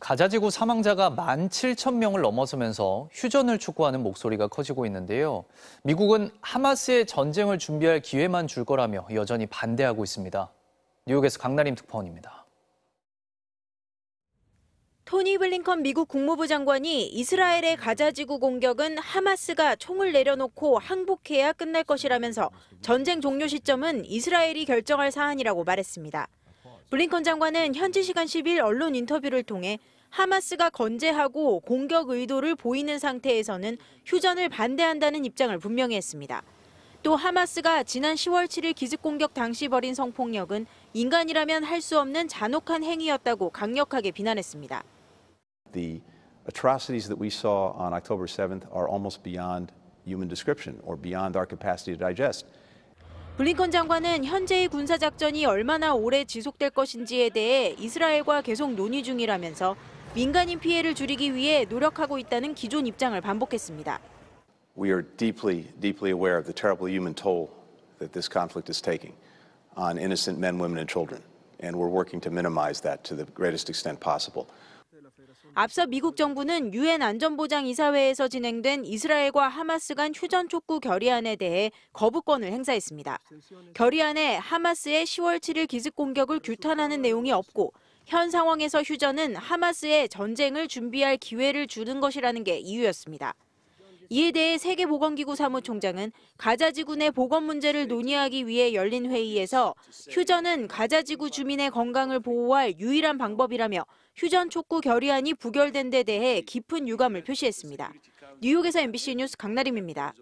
가자지구 사망자가 1만 7천 명을 넘어서면서 휴전을 촉구하는 목소리가 커지고 있는데요. 미국은 하마스의 전쟁을 준비할 기회만 줄 거라며 여전히 반대하고 있습니다. 뉴욕에서 강나림 특파원입니다. 토니 블링컨 미국 국무부 장관이 이스라엘의 가자지구 공격은 하마스가 총을 내려놓고 항복해야 끝날 것이라면서 전쟁 종료 시점은 이스라엘이 결정할 사안이라고 말했습니다. 블링컨 장관은 현지 시간 10일 언론 인터뷰를 통해 하마스가 건재하고 공격 의도를 보이는 상태에서는 휴전을 반대한다는 입장을 분명히 했습니다. 또 하마스가 지난 10월 7일 기습 공격 당시 벌인 성폭력은 인간이라면 할 수 없는 잔혹한 행위였다고 강력하게 비난했습니다. The atrocities that we saw on October 7th are almost beyond human description or beyond our capacity to digest. 블링컨 장관은 현재의 군사작전이 얼마나 오래 지속될 것인지에 대해 이스라엘과 계속 논의 중이라면서 민간인 피해를 줄이기 위해 노력하고 있다는 기존 입장을 반복했습니다. We are deeply, deeply aware of the terrible human toll that this conflict is taking on innocent men, women, and children, and we're working to minimize that to the greatest extent possible. 앞서 미국 정부는 유엔 안전보장이사회에서 진행된 이스라엘과 하마스 간 휴전 촉구 결의안에 대해 거부권을 행사했습니다. 결의안에 하마스의 10월 7일 기습 공격을 규탄하는 내용이 없고 현 상황에서 휴전은 하마스의 전쟁을 준비할 기회를 주는 것이라는 게 이유였습니다. 이에 대해 세계보건기구 사무총장은 가자지구 내 보건 문제를 논의하기 위해 열린 회의에서 휴전은 가자지구 주민의 건강을 보호할 유일한 방법이라며 휴전 촉구 결의안이 부결된 데 대해 깊은 유감을 표시했습니다. 뉴욕에서 MBC 뉴스 강나림입니다.